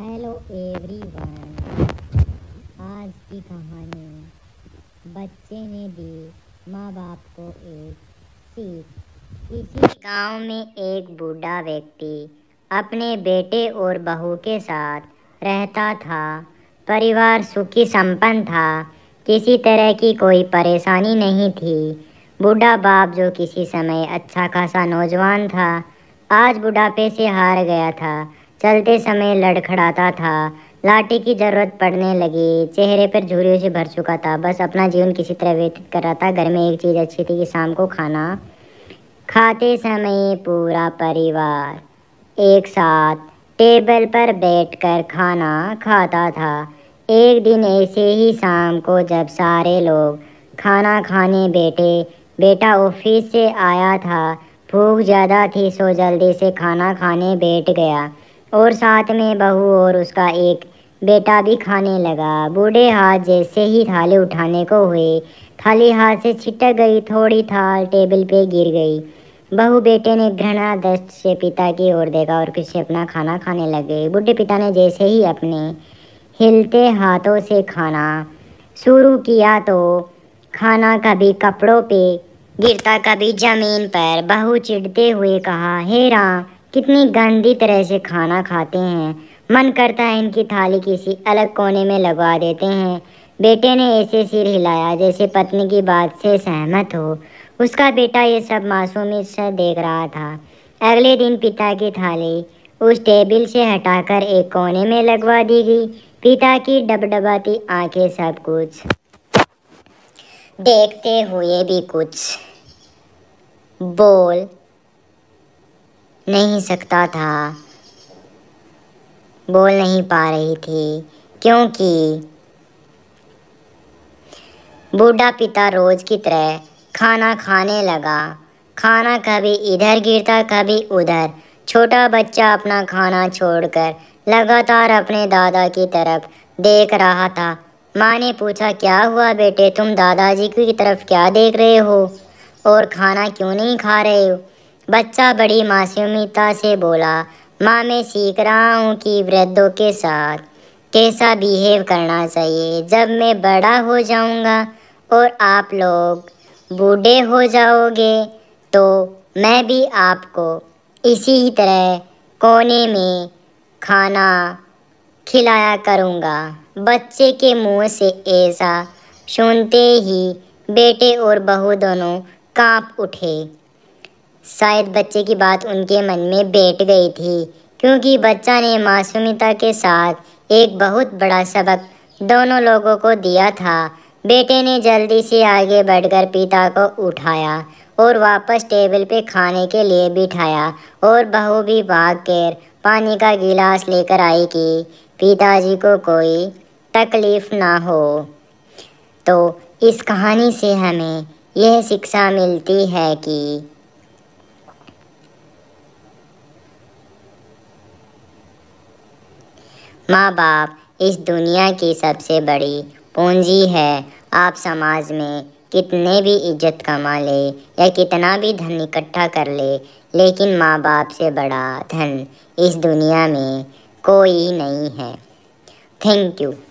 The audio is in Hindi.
हेलो एवरीवन आज की कहानी बच्चे ने दी माँ बाप को एक सीख इसी गांव में एक बूढ़ा व्यक्ति अपने बेटे और बहू के साथ रहता था परिवार सुखी संपन्न था किसी तरह की कोई परेशानी नहीं थी बूढ़ा बाप जो किसी समय अच्छा खासा नौजवान था आज बुढ़ापे से हार गया था चलते समय लड़खड़ाता था लाठी की ज़रूरत पड़ने लगी चेहरे पर झूरियों से भर चुका था बस अपना जीवन किसी तरह व्यतीत कर रहा था घर में एक चीज़ अच्छी थी कि शाम को खाना खाते समय पूरा परिवार एक साथ टेबल पर बैठकर खाना खाता था एक दिन ऐसे ही शाम को जब सारे लोग खाना खाने बैठे बेटा ऑफिस से आया था भूख ज़्यादा थी सो जल्दी से खाना खाने बैठ गया और साथ में बहू और उसका एक बेटा भी खाने लगा बूढ़े हाथ जैसे ही थाली उठाने को हुए थाली हाथ से छिटक गई थोड़ी थाल टेबल पे गिर गई बहू बेटे ने घृणा दस्त से पिता की ओर देखा और किसी अपना खाना खाने लग गई बूढ़े पिता ने जैसे ही अपने हिलते हाथों से खाना शुरू किया तो खाना कभी कपड़ों पे गिरता कभी ज़मीन पर बहू चिढ़ते हुए कहा हे राम कितनी गंदी तरह से खाना खाते हैं मन करता है इनकी थाली किसी अलग कोने में लगवा देते हैं बेटे ने ऐसे सिर हिलाया जैसे पत्नी की बात से सहमत हो उसका बेटा ये सब मासूमी से देख रहा था अगले दिन पिता की थाली उस टेबल से हटाकर एक कोने में लगवा दी गई पिता की डबडबाती आंखें सब कुछ देखते हुए भी कुछ बोल नहीं सकता था बोल नहीं पा रही थी क्योंकि बूढ़ा पिता रोज की तरह खाना खाने लगा खाना कभी इधर गिरता कभी उधर छोटा बच्चा अपना खाना छोड़कर लगातार अपने दादा की तरफ देख रहा था माँ ने पूछा क्या हुआ बेटे तुम दादाजी की तरफ क्या देख रहे हो और खाना क्यों नहीं खा रहे हो बच्चा बड़ी मासूमिता से बोला माँ मैं सीख रहा हूँ कि वृद्धों के साथ कैसा बिहेव करना चाहिए जब मैं बड़ा हो जाऊँगा और आप लोग बूढ़े हो जाओगे तो मैं भी आपको इसी तरह कोने में खाना खिलाया करूँगा बच्चे के मुंह से ऐसा सुनते ही बेटे और बहू दोनों कांप उठे शायद बच्चे की बात उनके मन में बैठ गई थी क्योंकि बच्चा ने मासूमिता के साथ एक बहुत बड़ा सबक दोनों लोगों को दिया था बेटे ने जल्दी से आगे बढ़कर पिता को उठाया और वापस टेबल पे खाने के लिए बिठाया और बहू भी भाग कर पानी का गिलास लेकर आई कि पिताजी को कोई तकलीफ ना हो तो इस कहानी से हमें यह शिक्षा मिलती है कि माँ बाप इस दुनिया की सबसे बड़ी पूंजी है आप समाज में कितने भी इज्जत कमा ले या कितना भी धन इकट्ठा कर ले लेकिन माँ बाप से बड़ा धन इस दुनिया में कोई नहीं है थैंक यू